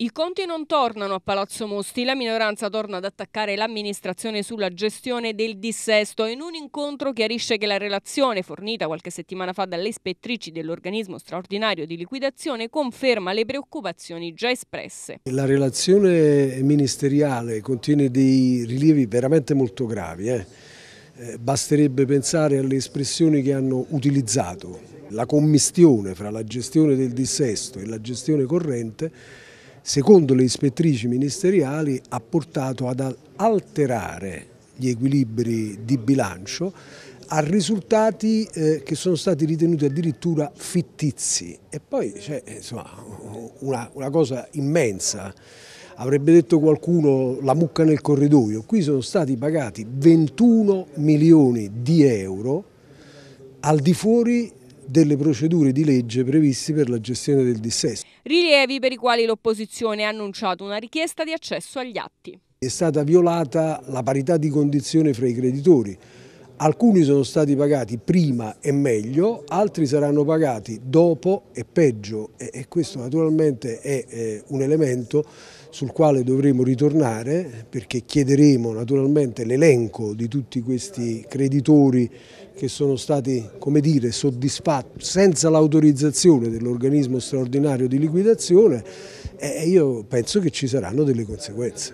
I conti non tornano a Palazzo Mosti, la minoranza torna ad attaccare l'amministrazione sulla gestione del dissesto. In un incontro chiarisce che la relazione fornita qualche settimana fa dalle ispettrici dell'organismo straordinario di liquidazione conferma le preoccupazioni già espresse. La relazione ministeriale contiene dei rilievi veramente molto gravi. Eh? eh basterebbe pensare alle espressioni che hanno utilizzato, la commistione fra la gestione del dissesto e la gestione corrente secondo le ispettrici ministeriali ha portato ad alterare gli equilibri di bilancio a risultati eh, che sono stati ritenuti addirittura fittizi e poi c'è cioè, una, una cosa immensa avrebbe detto qualcuno la mucca nel corridoio, qui sono stati pagati 21 milioni di euro al di fuori delle procedure di legge previste per la gestione del dissesto. Rilievi per i quali l'opposizione ha annunciato una richiesta di accesso agli atti. È stata violata la parità di condizione fra i creditori. Alcuni sono stati pagati prima e meglio, altri saranno pagati dopo e peggio e questo naturalmente è un elemento sul quale dovremo ritornare perché chiederemo naturalmente l'elenco di tutti questi creditori che sono stati come dire, soddisfatti senza l'autorizzazione dell'organismo straordinario di liquidazione, eh, io penso che ci saranno delle conseguenze.